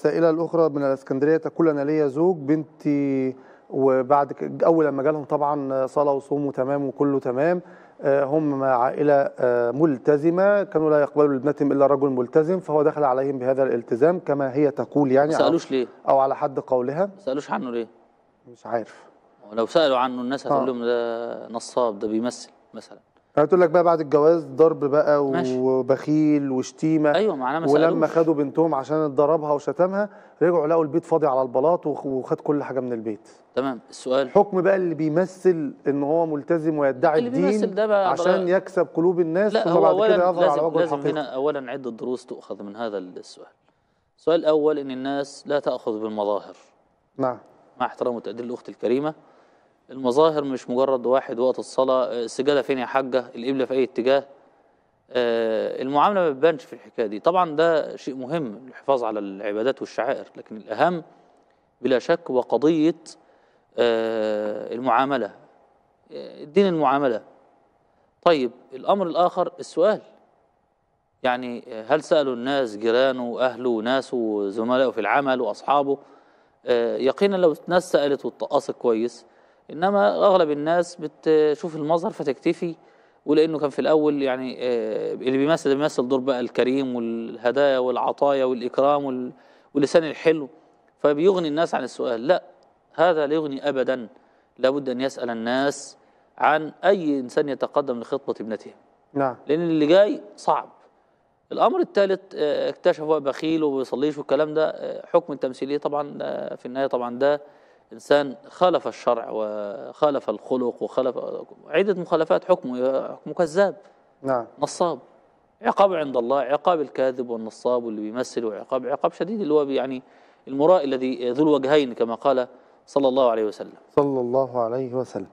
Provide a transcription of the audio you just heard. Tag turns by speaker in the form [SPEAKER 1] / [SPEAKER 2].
[SPEAKER 1] السائله الاخرى من الاسكندريه تقول انا ليا زوج بنتي وبعد اول لما جالهم طبعا صلاه وصوم وتمام وكله تمام آه، هم عائله آه، ملتزمه كانوا لا يقبلوا لابنتهم الا رجل ملتزم فهو دخل عليهم بهذا الالتزام كما هي تقول
[SPEAKER 2] يعني ما سالوش ليه او على حد قولها ما سالوش عنه ليه مش عارف لو سالوا عنه الناس هتقول آه. لهم ده نصاب ده بيمثل مثلا
[SPEAKER 1] بتقول لك بقى بعد الجواز ضرب بقى وبخيل وشتيمه ايوه معناه ولما خدوا بنتهم عشان اتضربها وشتمها رجعوا لقوا البيت فاضي على البلاط وخد كل حاجه من البيت
[SPEAKER 2] تمام السؤال
[SPEAKER 1] حكم بقى اللي بيمثل ان هو ملتزم ويدعي اللي الدين بيمثل ده بقى عشان يكسب قلوب الناس لا هو بعد كده يظهر على وجه لازم الحقيقه هنا
[SPEAKER 2] اولا عده دروس تؤخذ من هذا السؤال السؤال الاول ان الناس لا تاخذ بالمظاهر نعم مع احترام وتقدير الاخت الكريمه المظاهر مش مجرد واحد وقت الصلاة آه، السجادة فين يا حاجة القبلة في أي اتجاه آه، المعاملة ما بتبانش في الحكاية دي طبعا ده شيء مهم للحفاظ على العبادات والشعائر لكن الأهم بلا شك وقضية آه، المعاملة الدين المعاملة طيب الأمر الآخر السؤال يعني هل سألوا الناس جيرانه وأهله وناسه وزملائه في العمل وأصحابه يقينا لو الناس سألت واتقصت كويس انما اغلب الناس بتشوف المظهر فتكتفي ولانه كان في الاول يعني آه، اللي بيمثل بيمثل دور بقى الكريم والهدايا والعطايا والاكرام واللسان الحلو فبيغني الناس عن السؤال لا هذا لا يغني ابدا لابد ان يسال الناس عن اي انسان يتقدم لخطبه ابنته نعم لان اللي جاي صعب الامر الثالث آه، اكتشفوا بخيل وما بيصليش والكلام ده آه، حكم التمثيليه طبعا في النهايه طبعا ده إنسان خالف الشرع وخالف الخلق وخالف عدة مخالفات حكمه حكمه كذاب نعم نصاب عقاب عند الله عقاب الكاذب والنصاب واللي بيمثل وعقاب عقاب شديد اللي هو يعني المراء الذي ذو الوجهين كما قال صلى الله عليه وسلم
[SPEAKER 1] صلى الله عليه وسلم